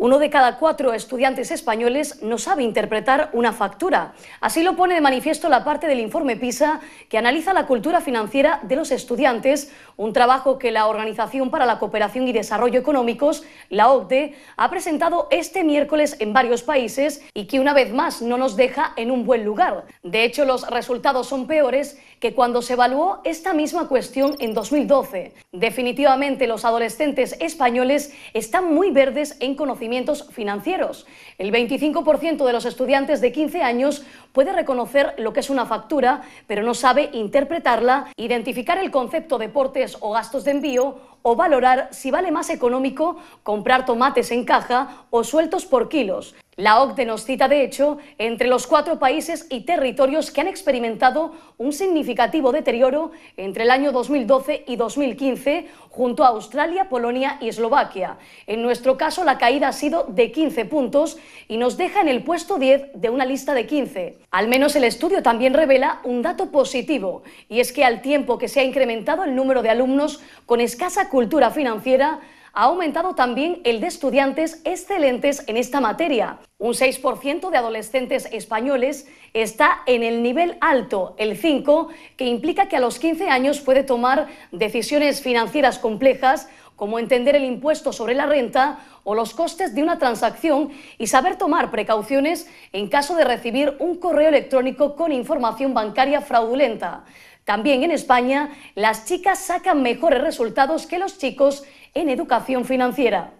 Uno de cada cuatro estudiantes españoles no sabe interpretar una factura. Así lo pone de manifiesto la parte del informe PISA que analiza la cultura financiera de los estudiantes, un trabajo que la Organización para la Cooperación y Desarrollo Económicos, la OCDE, ha presentado este miércoles en varios países y que una vez más no nos deja en un buen lugar. De hecho, los resultados son peores que cuando se evaluó esta misma cuestión en 2012. Definitivamente los adolescentes españoles están muy verdes en conocimiento financieros. El 25% de los estudiantes de 15 años puede reconocer lo que es una factura, pero no sabe interpretarla, identificar el concepto de portes o gastos de envío o valorar si vale más económico comprar tomates en caja o sueltos por kilos. La OCDE nos cita, de hecho, entre los cuatro países y territorios que han experimentado un significativo deterioro entre el año 2012 y 2015, junto a Australia, Polonia y Eslovaquia. En nuestro caso, la caída ha sido de 15 puntos y nos deja en el puesto 10 de una lista de 15. Al menos el estudio también revela un dato positivo, y es que al tiempo que se ha incrementado el número de alumnos con escasa cultura financiera ha aumentado también el de estudiantes excelentes en esta materia. Un 6% de adolescentes españoles está en el nivel alto, el 5%, que implica que a los 15 años puede tomar decisiones financieras complejas como entender el impuesto sobre la renta o los costes de una transacción y saber tomar precauciones en caso de recibir un correo electrónico con información bancaria fraudulenta. También en España, las chicas sacan mejores resultados que los chicos en educación financiera.